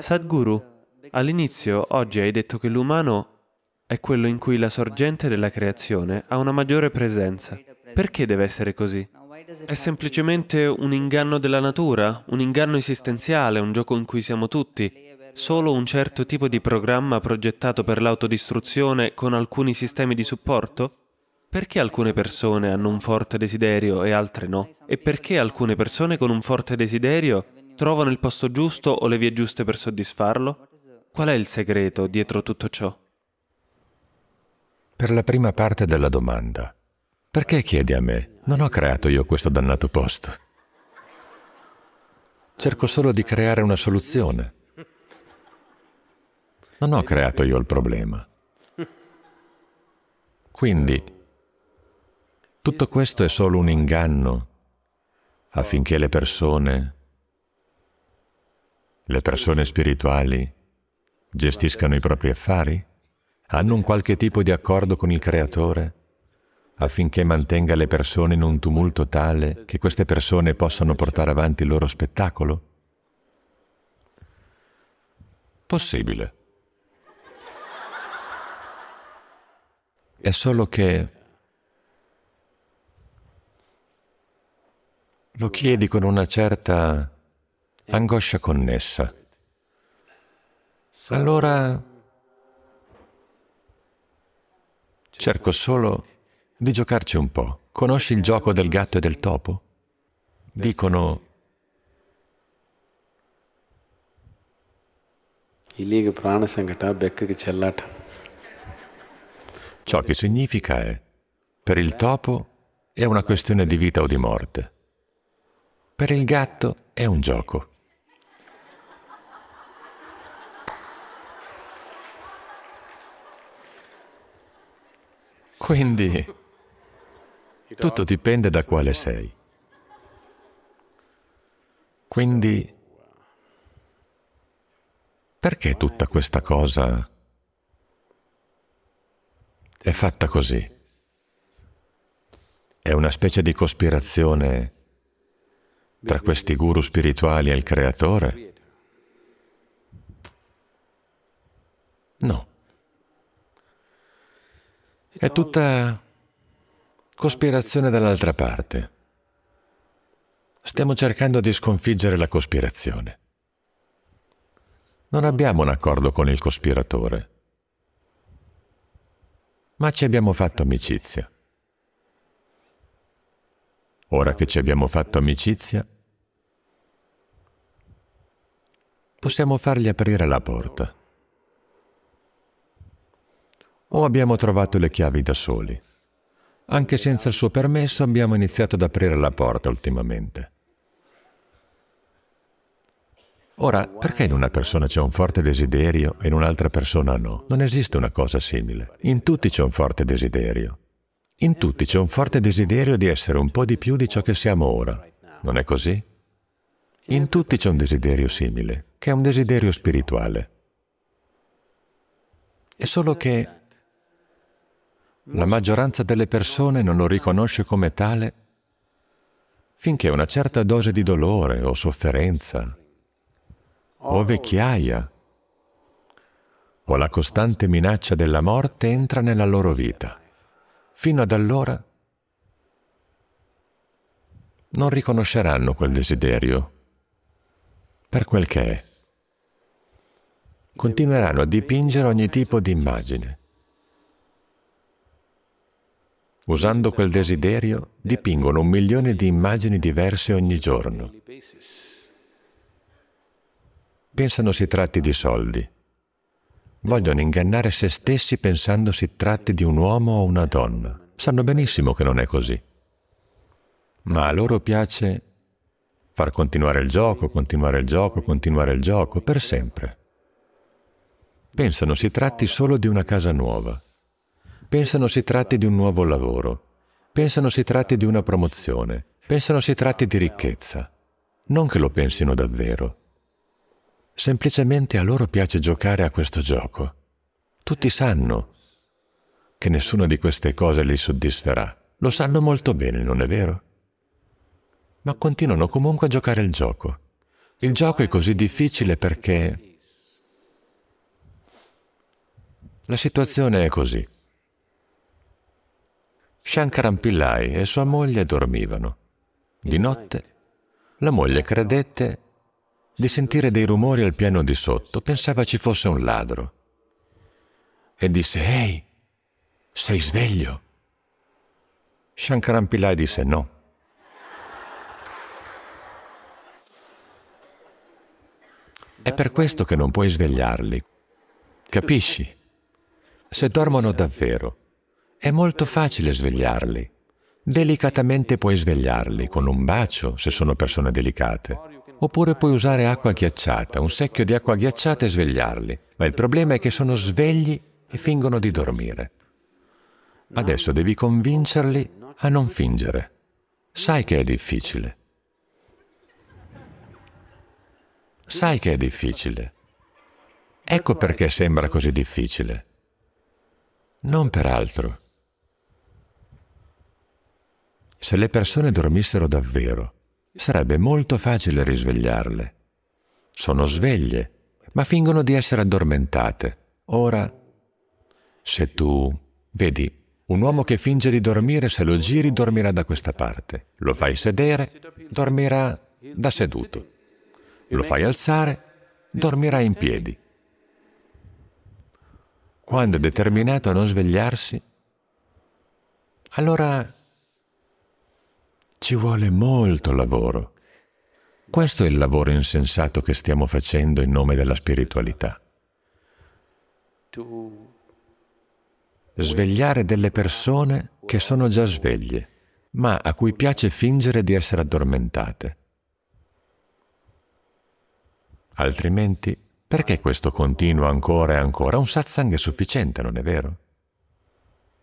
Sadhguru, all'inizio, oggi hai detto che l'umano è quello in cui la sorgente della creazione ha una maggiore presenza. Perché deve essere così? È semplicemente un inganno della natura, un inganno esistenziale, un gioco in cui siamo tutti. Solo un certo tipo di programma progettato per l'autodistruzione con alcuni sistemi di supporto? Perché alcune persone hanno un forte desiderio e altre no? E perché alcune persone con un forte desiderio Trovano il posto giusto o le vie giuste per soddisfarlo? Qual è il segreto dietro tutto ciò? Per la prima parte della domanda, perché chiedi a me? Non ho creato io questo dannato posto. Cerco solo di creare una soluzione. Non ho creato io il problema. Quindi, tutto questo è solo un inganno affinché le persone le persone spirituali gestiscano i propri affari? Hanno un qualche tipo di accordo con il Creatore affinché mantenga le persone in un tumulto tale che queste persone possano portare avanti il loro spettacolo? Possibile. È solo che lo chiedi con una certa angoscia connessa. Allora cerco solo di giocarci un po'. Conosci il gioco del gatto e del topo? Dicono Ciò che significa è, per il topo è una questione di vita o di morte. Per il gatto è un gioco. Quindi tutto dipende da quale sei. Quindi perché tutta questa cosa è fatta così? È una specie di cospirazione tra questi guru spirituali e il creatore? È tutta cospirazione dall'altra parte. Stiamo cercando di sconfiggere la cospirazione. Non abbiamo un accordo con il cospiratore, ma ci abbiamo fatto amicizia. Ora che ci abbiamo fatto amicizia, possiamo fargli aprire la porta abbiamo trovato le chiavi da soli. Anche senza il suo permesso abbiamo iniziato ad aprire la porta ultimamente. Ora, perché in una persona c'è un forte desiderio e in un'altra persona no? Non esiste una cosa simile. In tutti c'è un forte desiderio. In tutti c'è un forte desiderio di essere un po' di più di ciò che siamo ora. Non è così? In tutti c'è un desiderio simile, che è un desiderio spirituale. È solo che la maggioranza delle persone non lo riconosce come tale finché una certa dose di dolore o sofferenza o oh. vecchiaia o la costante minaccia della morte entra nella loro vita. Fino ad allora non riconosceranno quel desiderio per quel che è. Continueranno a dipingere ogni tipo di immagine. Usando quel desiderio, dipingono un milione di immagini diverse ogni giorno. Pensano si tratti di soldi. Vogliono ingannare se stessi pensando si tratti di un uomo o una donna. Sanno benissimo che non è così. Ma a loro piace far continuare il gioco, continuare il gioco, continuare il gioco, per sempre. Pensano si tratti solo di una casa nuova pensano si tratti di un nuovo lavoro, pensano si tratti di una promozione, pensano si tratti di ricchezza. Non che lo pensino davvero. Semplicemente a loro piace giocare a questo gioco. Tutti sanno che nessuna di queste cose li soddisferà. Lo sanno molto bene, non è vero? Ma continuano comunque a giocare il gioco. Il gioco è così difficile perché... La situazione è così. Shankaran Pillai e sua moglie dormivano. Di notte, la moglie credette di sentire dei rumori al piano di sotto, pensava ci fosse un ladro. E disse, «Ehi, sei sveglio?» Shankaran Pillai disse, «No, È per questo che non puoi svegliarli. Capisci? Se dormono davvero, è molto facile svegliarli. Delicatamente puoi svegliarli, con un bacio, se sono persone delicate. Oppure puoi usare acqua ghiacciata, un secchio di acqua ghiacciata e svegliarli. Ma il problema è che sono svegli e fingono di dormire. Adesso devi convincerli a non fingere. Sai che è difficile. Sai che è difficile. Ecco perché sembra così difficile. Non per altro. se le persone dormissero davvero, sarebbe molto facile risvegliarle. Sono sveglie, ma fingono di essere addormentate. Ora, se tu... Vedi, un uomo che finge di dormire, se lo giri, dormirà da questa parte. Lo fai sedere, dormirà da seduto. Lo fai alzare, dormirà in piedi. Quando è determinato a non svegliarsi, allora ci vuole molto lavoro. Questo è il lavoro insensato che stiamo facendo in nome della spiritualità. Svegliare delle persone che sono già sveglie, ma a cui piace fingere di essere addormentate. Altrimenti, perché questo continua ancora e ancora? Un satsang è sufficiente, non è vero?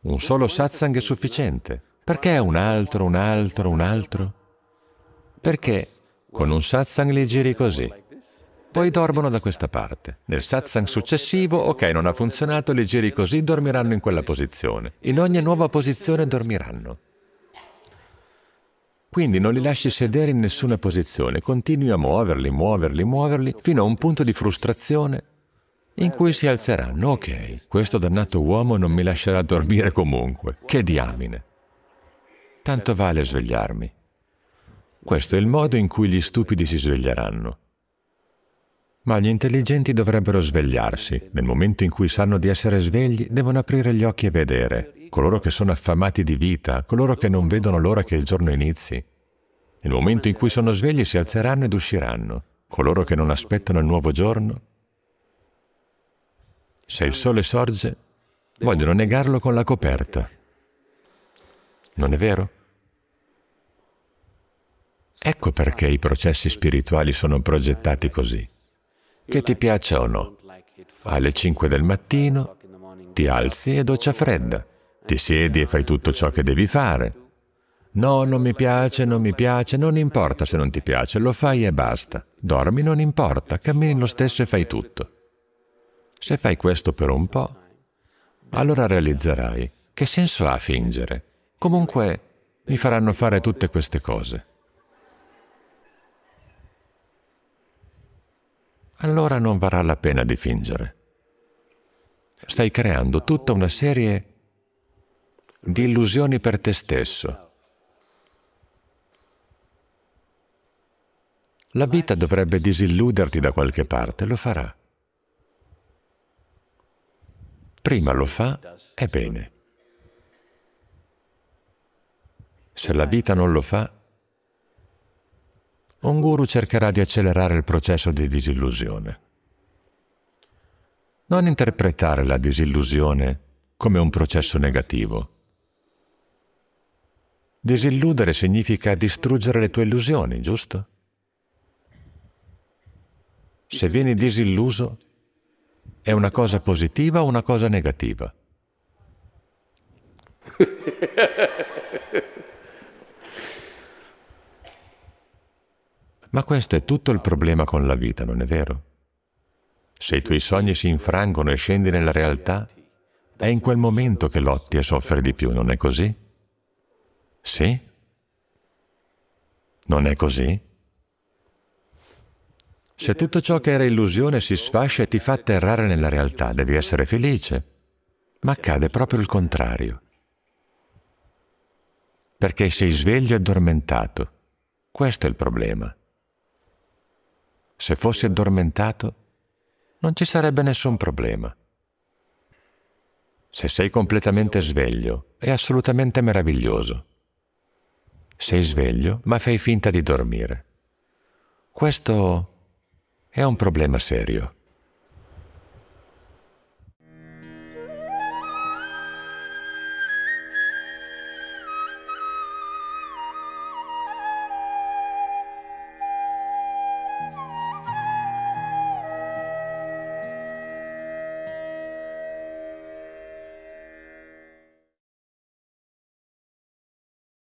Un solo satsang è sufficiente. Perché un altro, un altro, un altro? Perché con un satsang li giri così. Poi dormono da questa parte. Nel satsang successivo, ok, non ha funzionato, li giri così, dormiranno in quella posizione. In ogni nuova posizione dormiranno. Quindi non li lasci sedere in nessuna posizione, continui a muoverli, muoverli, muoverli, fino a un punto di frustrazione in cui si alzeranno, ok, questo dannato uomo non mi lascerà dormire comunque, che diamine tanto vale svegliarmi. Questo è il modo in cui gli stupidi si sveglieranno. Ma gli intelligenti dovrebbero svegliarsi. Nel momento in cui sanno di essere svegli, devono aprire gli occhi e vedere. Coloro che sono affamati di vita, coloro che non vedono l'ora che il giorno inizi. Nel momento in cui sono svegli si alzeranno ed usciranno. Coloro che non aspettano il nuovo giorno, se il sole sorge, vogliono negarlo con la coperta. Non è vero? Ecco perché i processi spirituali sono progettati così. Che ti piaccia o no, alle 5 del mattino ti alzi e doccia fredda, ti siedi e fai tutto ciò che devi fare. No, non mi piace, non mi piace, non importa se non ti piace, lo fai e basta. Dormi, non importa, cammini lo stesso e fai tutto. Se fai questo per un po', allora realizzerai che senso ha fingere. Comunque, mi faranno fare tutte queste cose. allora non varrà la pena di fingere. Stai creando tutta una serie di illusioni per te stesso. La vita dovrebbe disilluderti da qualche parte, lo farà. Prima lo fa, è bene. Se la vita non lo fa, un guru cercherà di accelerare il processo di disillusione. Non interpretare la disillusione come un processo negativo. Disilludere significa distruggere le tue illusioni, giusto? Se vieni disilluso, è una cosa positiva o una cosa negativa? Ma questo è tutto il problema con la vita, non è vero? Se i tuoi sogni si infrangono e scendi nella realtà, è in quel momento che lotti e soffri di più, non è così? Sì? Non è così? Se tutto ciò che era illusione si sfascia e ti fa atterrare nella realtà, devi essere felice. Ma accade proprio il contrario. Perché sei sveglio e addormentato. Questo è il problema. Se fossi addormentato, non ci sarebbe nessun problema. Se sei completamente sveglio, è assolutamente meraviglioso. Sei sveglio, ma fai finta di dormire. Questo è un problema serio.